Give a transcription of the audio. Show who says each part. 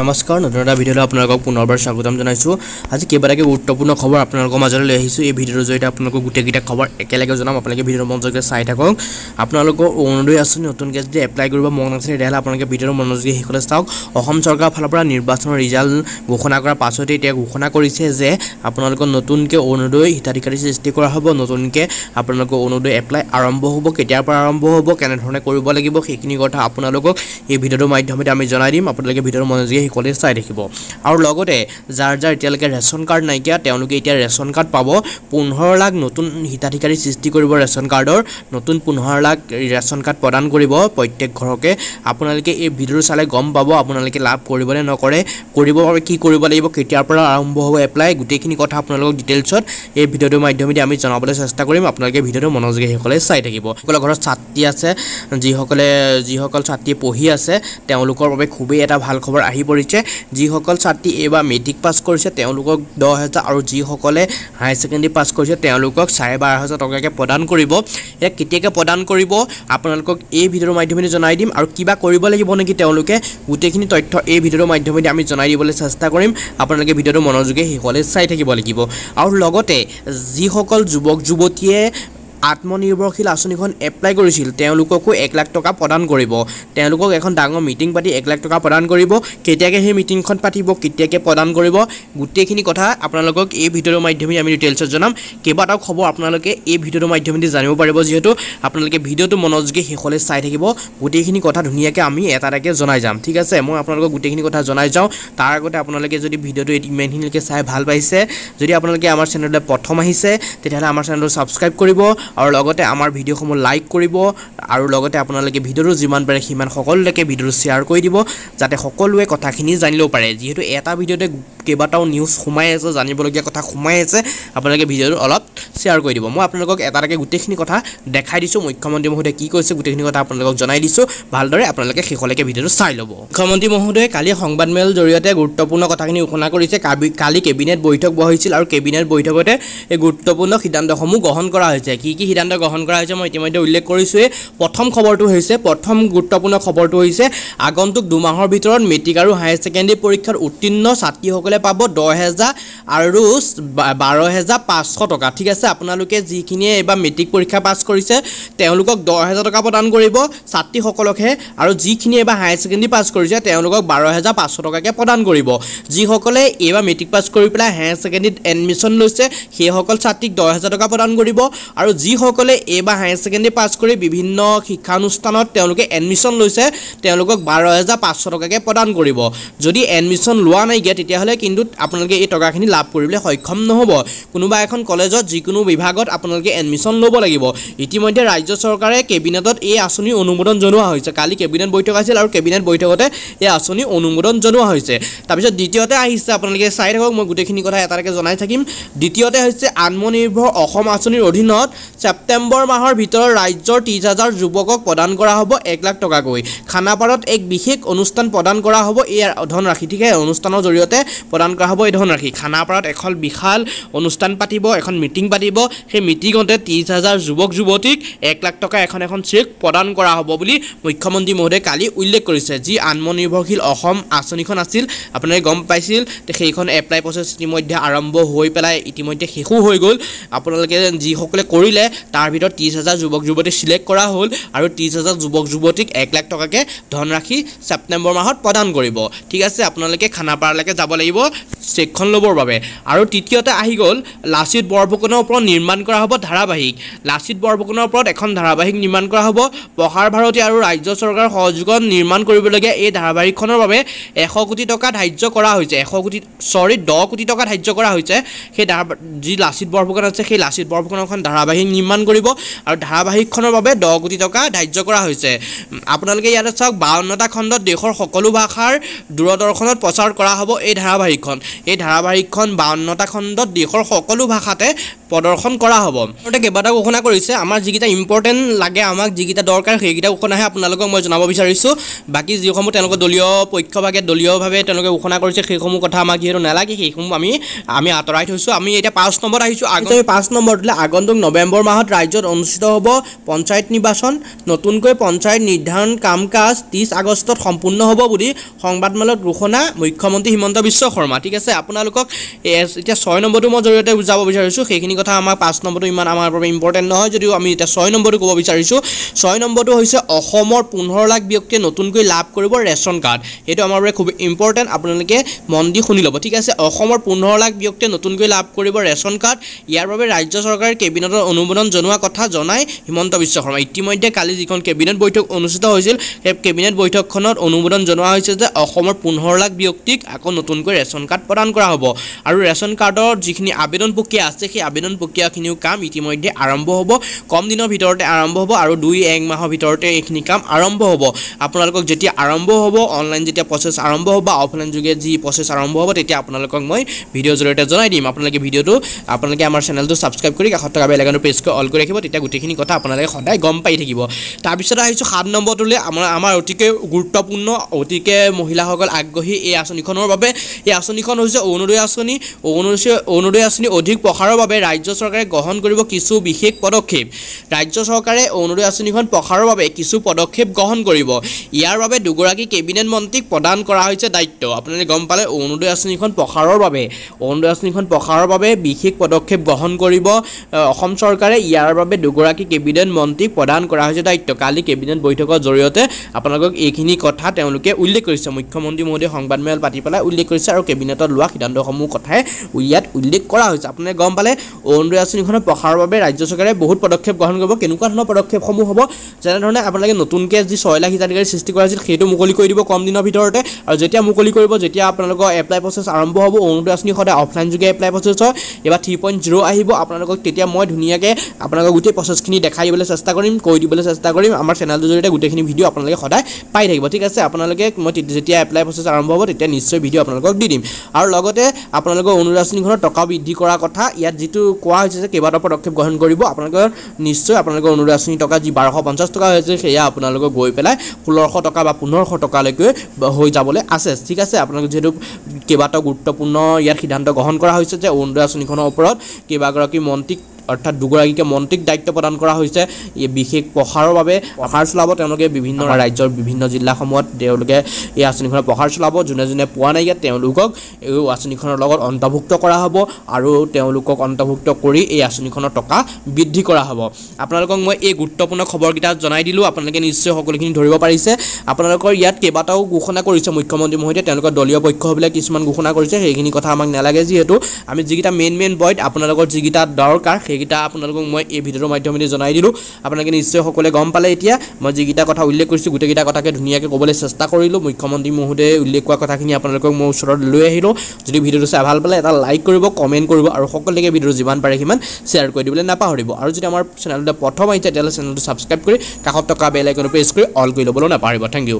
Speaker 1: নমস্কাৰ নতুন এটা ভিডিঅ'লৈ আপোনালোকক পুনৰবাৰ স্বাগতম জনাইছোঁ আজি কেইবাটাকে গুৰুত্বপূৰ্ণ খবৰ আপোনালোকৰ মাজলৈ লৈ আহিছোঁ এই ভিডিঅ'ৰ জৰিয়তে আপোনালোকক গোটেইকেইটা খবৰ একেলগে জনাম আপোনালোকে ভিডিঅ'ৰ মনোযোগে চাই থাকক আপোনালোকৰ অৰুণোদয় আঁচনি নতুনকৈ যদি এপ্লাই কৰিব মন নাছিলে তেতিয়াহ'লে আপোনালোকে ভিডিঅ'ৰ মনোযোগী শেষলৈ চাওক অসম চৰকাৰৰ ফালৰ পৰা নিৰ্বাচনৰ ৰিজাল্ট ঘোষণা কৰাৰ পাছতে এতিয়া ঘোষণা কৰিছে যে আপোনালোকৰ নতুনকৈ অৰুণোদয় হিতাধিকাৰী সৃষ্টি কৰা হ'ব নতুনকৈ আপোনালোকৰ অৰুণোদয় এপ্লাই আৰম্ভ হ'ব কেতিয়াৰ পৰা আৰম্ভ হ'ব কেনেধৰণে কৰিব লাগিব সেইখিনি কথা আপোনালোকক এই ভিডিঅ'টোৰ মাধ্যমতে আমি জনাই দিম আপোনালোকে ভিডিঅ'ৰ মনোযোগ ভিডিঅ'সকলে চাই থাকিব আৰু লগতে যাৰ যাৰ এতিয়ালৈকে ৰেচন কাৰ্ড নাইকিয়া তেওঁলোকে এতিয়া ৰেচন কাৰ্ড পাব পোন্ধৰ লাখ নতুন হিতাধিকাৰী সৃষ্টি কৰিব ৰেচন কাৰ্ডৰ নতুন পোন্ধৰ লাখ ৰেচন কাৰ্ড প্ৰদান কৰিব প্ৰত্যেক ঘৰকে আপোনালোকে এই ভিডিঅ'টো চালে গম পাব আপোনালোকে লাভ কৰিবনে নকৰে কৰিবৰ বাবে কি কৰিব লাগিব কেতিয়াৰ পৰা আৰম্ভ হ'ব এপ্লাই গোটেইখিনি কথা আপোনালোকক ডিটেইলছত এই ভিডিঅ'টোৰ মাধ্যমেদি আমি জনাবলৈ চেষ্টা কৰিম আপোনালোকে ভিডিঅ'টো মনোযোগীসকলে চাই থাকিব সকলৰ ঘৰত ছাত্ৰী আছে যিসকলে যিসকল ছাত্ৰীয়ে পঢ়ি আছে তেওঁলোকৰ বাবে খুবেই এটা ভাল খবৰ আহিব পৰিছে যিসকল ছাত্ৰী এইবাৰ মেট্ৰিক পাছ কৰিছে তেওঁলোকক দহ হেজাৰ আৰু যিসকলে হাই ছেকেণ্ডেৰী পাছ কৰিছে তেওঁলোকক চাৰে বাৰ হাজাৰ টকাকৈ প্ৰদান কৰিব এতিয়া কেতিয়াকৈ প্ৰদান কৰিব আপোনালোকক এই ভিডিঅ'ৰ মাধ্যমেদি জনাই দিম আৰু কিবা কৰিব লাগিব নেকি তেওঁলোকে গোটেইখিনি তথ্য এই ভিডিঅ'ৰ মাধ্যমেদি আমি জনাই দিবলৈ চেষ্টা কৰিম আপোনালোকে ভিডিঅ'টো মনোযোগে শেষলৈ চাই থাকিব লাগিব আৰু লগতে যিসকল যুৱক যুৱতীয়ে আত্মনিৰ্ভৰশীল আঁচনিখন এপ্লাই কৰিছিল তেওঁলোককো এক লাখ টকা প্ৰদান কৰিব তেওঁলোকক এখন ডাঙৰ মিটিং পাতি এক লাখ টকা প্ৰদান কৰিব কেতিয়াকৈ সেই মিটিংখন পাতিব কেতিয়াকৈ প্ৰদান কৰিব গোটেইখিনি কথা আপোনালোকক এই ভিডিঅ'ৰ মাধ্যমে আমি ডিটেইলছত জনাম কেইবাটাও খবৰ আপোনালোকে এই ভিডিঅ'টোৰ মাধ্যমেদি জানিব পাৰিব যিহেতু আপোনালোকে ভিডিঅ'টো মনোযোগী শেষলৈ চাই থাকিব গোটেইখিনি কথা ধুনীয়াকৈ আমি এটা এটাকৈ জনাই যাম ঠিক আছে মই আপোনালোকক গোটেইখিনি কথা জনাই যাওঁ তাৰ আগতে আপোনালোকে যদি ভিডিঅ'টো ইমানখিনিলৈকে চাই ভাল পাইছে যদি আপোনালোকে আমাৰ চেনেললৈ প্ৰথম আহিছে তেতিয়াহ'লে আমাৰ চেনেলটো ছাবস্ক্ৰাইব কৰিব আৰু লগতে আমাৰ ভিডিঅ'সমূহ লাইক কৰিব আৰু লগতে আপোনালোকে ভিডিঅ'টো যিমান পাৰে সিমান সকলোলৈকে ভিডিঅ'টো শ্বেয়াৰ কৰি দিব যাতে সকলোৱে কথাখিনি জানিব পাৰে যিহেতু এটা ভিডিঅ'তে কেইবাটাও নিউজ সোমাই আছে জানিবলগীয়া কথা সোমাই আছে আপোনালোকে ভিডিঅ'টো অলপ শ্বেয়াৰ কৰি দিব মই আপোনালোকক এটাকে গোটেইখিনি কথা দেখাই দিছোঁ মুখ্যমন্ত্ৰী মহোদয়ে কি কৈছে গোটেইখিনি কথা আপোনালোকক জনাই দিছোঁ ভালদৰে আপোনালোকে শেষলৈকে ভিডিঅ'টো চাই ল'ব মুখ্যমন্ত্ৰী মহোদয়ে কালি সংবাদমেল জৰিয়তে গুৰুত্বপূৰ্ণ কথাখিনি ঘোষণা কৰিছে কালি কেবিনেট বৈঠক বহিছিল আৰু কেবিনেট বৈঠকতে এই গুৰুত্বপূৰ্ণ সিদ্ধান্তসমূহ গ্ৰহণ কৰা হৈছে কি কি সিদ্ধান্ত গ্ৰহণ কৰা হৈছে মই ইতিমধ্যে উল্লেখ কৰিছোঁৱেই প্ৰথম খবৰটো হৈছে প্ৰথম গুৰুত্বপূৰ্ণ খবৰটো হৈছে আগন্তুক দুমাহৰ ভিতৰত মেট্ৰিক আৰু হায়াৰ ছেকেণ্ডেৰী পৰীক্ষাত উত্তীৰ্ণ ছাত্ৰীসকলে হ'লে পাব হেজাৰ আৰু বাৰ হেজাৰ পাঁচশ টকা ঠিক আছে আপোনালোকে যিখিনিয়ে এইবাৰ মেট্ৰিক পৰীক্ষা পাছ কৰিছে তেওঁলোকক দহ হেজাৰ টকা প্ৰদান কৰিব ছাত্ৰীসকলকহে আৰু যিখিনিয়ে এইবাৰ হায়াৰ ছেকেণ্ডেৰী পাছ কৰিছে তেওঁলোকক বাৰ হেজাৰ পাঁচশ টকাকৈ প্ৰদান কৰিব যিসকলে এইবাৰ মেট্ৰিক পাছ কৰি পেলাই হায়াৰ ছেকেণ্ডেৰীত এডমিশ্যন লৈছে সেইসকল ছাত্ৰীক দহ হেজাৰ টকা প্ৰদান কৰিব আৰু যিসকলে এইবাৰ হায়াৰ ছেকেণ্ডেৰী পাছ কৰি বিভিন্ন শিক্ষানুষ্ঠানত তেওঁলোকে এডমিশ্যন লৈছে তেওঁলোকক বাৰ হেজাৰ পাঁচশ টকাকৈ প্ৰদান কৰিব যদি এডমিশ্যন লোৱা নাইকিয়া তেতিয়াহ'লে কি কিন্তুত আপোনালোকে এই টকাখিনি লাভ কৰিবলৈ সক্ষম নহ'ব কোনোবা এখন কলেজত যিকোনো বিভাগত আপোনালোকে এডমিশ্যন ল'ব লাগিব ইতিমধ্যে ৰাজ্য চৰকাৰে কেবিনেটত এই আঁচনি অনুমোদন জনোৱা হৈছে কালি কেবিনেট বৈঠক আছিল আৰু কেবিনেট বৈঠকতে এই আঁচনি অনুমোদন জনোৱা হৈছে তাৰপিছত দ্বিতীয়তে আহিছে আপোনালোকে চাই থাকক মই গোটেইখিনি কথা এটাকৈ জনাই থাকিম দ্বিতীয়তে হৈছে আত্মনিৰ্ভৰ অসম আঁচনিৰ অধীনত ছেপ্টেম্বৰ মাহৰ ভিতৰত ৰাজ্যৰ ত্ৰিছ হাজাৰ যুৱকক প্ৰদান কৰা হ'ব এক লাখ টকাকৈ খানাপাৰত এক বিশেষ অনুষ্ঠান প্ৰদান কৰা হ'ব এই ধনৰাশি ঠিক সেই অনুষ্ঠানৰ জৰিয়তে প্ৰদান কৰা হ'ব এই ধনৰাশি খানাপাৰাত এখন বিশাল অনুষ্ঠান পাতিব এখন মিটিং পাতিব সেই মিটিঙতে ত্ৰিছ হাজাৰ যুৱক যুৱতীক এক লাখ টকা এখন এখন চেক প্ৰদান কৰা হ'ব বুলি মুখ্যমন্ত্ৰী মহোদয়ে কালি উল্লেখ কৰিছে যি আত্মনিৰ্ভৰশীল অসম আঁচনিখন আছিল আপোনালোকে গম পাইছিল সেইখন এপ্লাই প্ৰচেছ ইতিমধ্যে আৰম্ভ হৈ পেলাই ইতিমধ্যে শেষো হৈ গ'ল আপোনালোকে যিসকলে কৰিলে তাৰ ভিতৰত ত্ৰিছ হাজাৰ যুৱক যুৱতী চিলেক্ট কৰা হ'ল আৰু ত্ৰিছ হাজাৰ যুৱক যুৱতীক এক লাখ টকাকৈ ধনৰাশি ছেপ্টেম্বৰ মাহত প্ৰদান কৰিব ঠিক আছে আপোনালোকে খানাপাৰালৈকে যাব লাগিব হ'ব চেকখন ল'বৰ বাবে আৰু তৃতীয়তে আহি গ'ল লাচিত বৰফুকনৰ ওপৰত নিৰ্মাণ কৰা হ'ব ধাৰাবাহিক লাচিত বৰফুকনৰ ওপৰত এখন ধাৰাবাহিক নিৰ্মাণ কৰা হ'ব প্ৰসাৰ ভাৰতী আৰু ৰাজ্য চৰকাৰৰ সহযোগত নিৰ্মাণ কৰিবলগীয়া এই ধাৰাবাহিকখনৰ বাবে এশ কোটি টকা ধাৰ্য কৰা হৈছে এশ কোটি চৰি দহ কোটি টকা ধাৰ্য কৰা হৈছে সেই ধাৰা যি লাচিত বৰফুকন আছে সেই লাচিত বৰফুকনৰখন ধাৰাবাহিক নিৰ্মাণ কৰিব আৰু ধাৰাবাহিকখনৰ বাবে দহ কোটি টকা ধাৰ্য কৰা হৈছে আপোনালোকে ইয়াতে চাওক বাৱন্নটা খণ্ডত দেশৰ সকলো ভাষাৰ দূৰদৰ্শনত প্ৰচাৰ কৰা হ'ব এই ধাৰাবাহিক ধাৰাবাহিকখন এই ধাৰাবাহিকখন বাৱন্নটা খণ্ডত দেশৰ সকলো ভাষাতে প্ৰদৰ্শন কৰা হ'ব আচলতে কেইবাটাও ঘোষণা কৰিছে আমাৰ যিকেইটা ইম্পৰ্টেণ্ট লাগে আমাক যিকেইটা দৰকাৰ সেইকেইটা ঘোষণাহে আপোনালোকক মই জনাব বিচাৰিছোঁ বাকী যিসমূহ তেওঁলোকে দলীয় পক্ষভাগে দলীয়ভাৱে তেওঁলোকে ঘোষণা কৰিছে সেইসমূহ কথা আমাক যিহেতু নালাগে সেইসমূহ আমি আমি আঁতৰাই থৈছোঁ আমি এতিয়া পাঁচ নম্বৰত আহিছোঁ আগতে পাঁচ নম্বৰটোলৈ আগন্তুক নৱেম্বৰ মাহত ৰাজ্যত অনুষ্ঠিত হ'ব পঞ্চায়ত নিৰ্বাচন নতুনকৈ পঞ্চায়ত নিৰ্ধাৰণ কাম কাজ ত্ৰিছ আগষ্টত সম্পূৰ্ণ হ'ব বুলি সংবাদমেলত ঘোষণা মুখ্যমন্ত্ৰী হিমন্ত বিশ্ব শৰ্মা ঠিক আছে আপোনালোকক এতিয়া ছয় নম্বৰটো মই জৰিয়তে যাব বিচাৰিছোঁ সেইখিনি কথা আমাৰ পাঁচ নম্বৰটো ইমান আমাৰ বাবে ইম্পৰ্টেণ্ট নহয় যদিও আমি এতিয়া ছয় নম্বৰটো ক'ব বিচাৰিছোঁ ছয় নম্বৰটো হৈছে অসমৰ পোন্ধৰ লাখ ব্যক্তিয়ে নতুনকৈ লাভ কৰিব ৰেচন কাৰ্ড সেইটো আমাৰ বাবে খুব ইম্পৰ্টেণ্ট আপোনালোকে মন দি শুনি ল'ব ঠিক আছে অসমৰ পোন্ধৰ লাখ ব্যক্তিয়ে নতুনকৈ লাভ কৰিব ৰেচন কাৰ্ড ইয়াৰ বাবে ৰাজ্য চৰকাৰে কেবিনেটৰ অনুমোদন জনোৱা কথা জনাই হিমন্ত বিশ্ব শৰ্মা ইতিমধ্যে কালি যিখন কেবিনেট বৈঠক অনুষ্ঠিত হৈছিল সেই কেবিনেট বৈঠকখনত অনুমোদন জনোৱা হৈছে যে অসমৰ পোন্ধৰ লাখ ব্যক্তিক আকৌ নতুনকৈ ৰেচন কাৰ্ড প্ৰদান কৰা হ'ব আৰু ৰেচন কাৰ্ডৰ যিখিনি আবেদন প্ৰক্ৰিয়া আছে সেই আবেদন আবেদন প্ৰক্ৰিয়াখিনিও কাম ইতিমধ্যে আৰম্ভ হ'ব কম দিনৰ ভিতৰতে আৰম্ভ হ'ব আৰু দুই এক মাহৰ ভিতৰতে এইখিনি কাম আৰম্ভ হ'ব আপোনালোকক যেতিয়া আৰম্ভ হ'ব অনলাইন যেতিয়া প্ৰচেছ আৰম্ভ হ'ব বা অফলাইন যোগে যি প্ৰচেছ আৰম্ভ হ'ব তেতিয়া আপোনালোকক মই ভিডিঅ'ৰ জৰিয়তে জনাই দিম আপোনালোকে ভিডিঅ'টো আপোনালোকে আমাৰ চেনেলটো ছাবস্ক্ৰাইব কৰি কাষত থকা বেলেগানো পেজকৈ অল কৰি ৰাখিব তেতিয়া গোটেইখিনি কথা আপোনালোকে সদায় গম পাই থাকিব তাৰপিছত আহিছোঁ সাত নম্বৰটোলৈ আমাৰ আমাৰ অতিকৈ গুৰুত্বপূৰ্ণ অতিকে মহিলাসকল আগ্ৰহী এই আঁচনিখনৰ বাবে এই আঁচনিখন হৈছে অৰুণোদয় আঁচনি অৰুণোদয় অৰুণোদয় আঁচনি অধিক প্ৰসাৰৰ বাবে ৰাইজ ৰাজ্য চৰকাৰে গ্ৰহণ কৰিব কিছু বিশেষ পদক্ষেপ ৰাজ্য চৰকাৰে অৰুণোদয় আঁচনিখন প্ৰসাৰৰ বাবে কিছু পদক্ষেপ গ্ৰহণ কৰিব ইয়াৰ বাবে দুগৰাকী কেবিনেট মন্ত্ৰীক প্ৰদান কৰা হৈছে দায়িত্ব আপোনালোকে গম পালে অৰুণোদয় আঁচনিখন প্ৰসাৰৰ বাবে অৰুণোদয় আঁচনিখন প্ৰসাৰৰ বাবে বিশেষ পদক্ষেপ গ্ৰহণ কৰিব অসম চৰকাৰে ইয়াৰ বাবে দুগৰাকী কেবিনেট মন্ত্ৰীক প্ৰদান কৰা হৈছে দায়িত্ব কালি কেবিনেট বৈঠকৰ জৰিয়তে আপোনালোকক এইখিনি কথা তেওঁলোকে উল্লেখ কৰিছে মুখ্যমন্ত্ৰী মহোদয়ে সংবাদমেল পাতি পেলাই উল্লেখ কৰিছে আৰু কেবিনেটত লোৱা সিদ্ধান্তসমূহ কথাই ইয়াত উল্লেখ কৰা হৈছে আপোনালোকে গম পালে অৰুণোদয় আঁচনিখনৰ প্ৰসাৰৰ বাবে ৰাজ্য চৰকাৰে বহুত পদক্ষেপ গ্ৰহণ কৰিব কেনেকুৱা ধৰণৰ পদক্ষেপসমূহ হ'ব যেনেধৰণে আপোনালোকে নতুনকৈ যি ছয় লাখ হিতাধিকাৰী সৃষ্টি কৰা হৈছিল সেইটো মুকলি কৰি দিব কম দিনৰ ভিতৰতে আৰু যেতিয়া মুকলি কৰিব যেতিয়া আপোনালোকৰ এপ্লাই প্ৰচেছ আৰম্ভ হ'ব অৰুণোদয় আঁচনি সদায় অফলাইন যোগে এপ্লাই প্ৰচেছ হয় এইবাৰ থ্ৰী পইণ্ট জিৰ' আহিব আপোনালোকক তেতিয়া মই ধুনীয়াকৈ আপোনালোকক গোটেই প্ৰচেছখিনি দেখাই দিবলৈ চেষ্টা কৰিম কৈ দিবলৈ চেষ্টা কৰিম আমাৰ চেনেলটোৰ জৰিয়তে গোটেইখিনি ভিডিঅ' আপোনালোকে সদায় পাই থাকিব ঠিক আছে আপোনালোকে মই যেতিয়া এপ্লাই প্ৰচেছ আৰম্ভ হ'ব তেতিয়া নিশ্চয় ভিডিঅ' আপোনালোকক দি দিম আৰু লগতে আপোনালোকৰ অৰুণোদয় আঁচনিখনৰ টকা বৃদ্ধি কৰাৰ কথা ইয়াত যিটো কোৱা হৈছে যে কেইবাটাও পদক্ষেপ গ্ৰহণ কৰিব আপোনালোকৰ নিশ্চয় আপোনালোকৰ অনুৰোধ আঁচনি টকা যি বাৰশ পঞ্চাছ টকা হৈছে সেয়া আপোনালোকে গৈ পেলাই ষোল্লশ টকা বা পোন্ধৰশ টকালৈকে হৈ যাবলৈ আছে ঠিক আছে আপোনালোকে যিহেতু কেইবাটাও গুৰুত্বপূৰ্ণ ইয়াত সিদ্ধান্ত গ্ৰহণ কৰা হৈছে যে অৰুণোদয় আঁচনিখনৰ ওপৰত কেইবাগৰাকী মন্ত্ৰীক অৰ্থাৎ দুগৰাকীকে মন্ত্ৰীক দায়িত্ব প্ৰদান কৰা হৈছে এই বিশেষ প্ৰসাৰৰ বাবে প্ৰসাৰ চলাব তেওঁলোকে বিভিন্ন ৰাজ্যৰ বিভিন্ন জিলাসমূহত তেওঁলোকে এই আঁচনিখনৰ প্ৰসাৰ চলাব যোনে যোনে পোৱা নাই ইয়াত তেওঁলোকক এই আঁচনিখনৰ লগত অন্তৰ্ভুক্ত কৰা হ'ব আৰু তেওঁলোকক অন্তৰ্ভুক্ত কৰি এই আঁচনিখনৰ টকা বৃদ্ধি কৰা হ'ব আপোনালোকক মই এই গুৰুত্বপূৰ্ণ খবৰকেইটা জনাই দিলোঁ আপোনালোকে নিশ্চয় সকলোখিনি ধৰিব পাৰিছে আপোনালোকৰ ইয়াত কেইবাটাও ঘোষণা কৰিছে মুখ্যমন্ত্ৰী মহোদয়ে তেওঁলোকৰ দলীয় পক্ষবিলাক কিছুমান ঘোষণা কৰিছে সেইখিনি কথা আমাক নালাগে যিহেতু আমি যিকেইটা মেইন মেইন পইণ্ট আপোনালোকৰ যিকেইটা দৰকাৰ যিকেইটা আপোনালোকক মই এই ভিডিঅ'ৰ মাধ্যমেদি জনাই দিলোঁ আপোনালোকে নিশ্চয় সকলোৱে গম পালে এতিয়া মই যিকেইটা কথা উল্লেখ কৰিছোঁ গোটেইকেইটা কথাকে ধুনীয়াকৈ ক'বলৈ চেষ্টা কৰিলোঁ মুখ্যমন্ত্ৰী মহোদয়ে উল্লেখ কৰা কথাখিনি আপোনালোকক মই ওচৰত লৈ আহিলোঁ যদি ভিডিঅ'টো চাই ভাল পালে এটা লাইক কৰিব কমেণ্ট কৰিব আৰু সকলোকে ভিডিঅ'টো যিমান পাৰে সিমান শ্বেয়াৰ কৰি দিবলৈ নাপাহৰিব আৰু যদি আমাৰ চেনেলটোতে প্ৰথম আহিছে তেতিয়াহ'লে চেনেলটো ছাবস্ক্ৰাইব কৰি কাষত থকা বেল প্ৰেছ কৰি অল কৰি ল'বলৈ নাপাহৰিব থেংক ইউ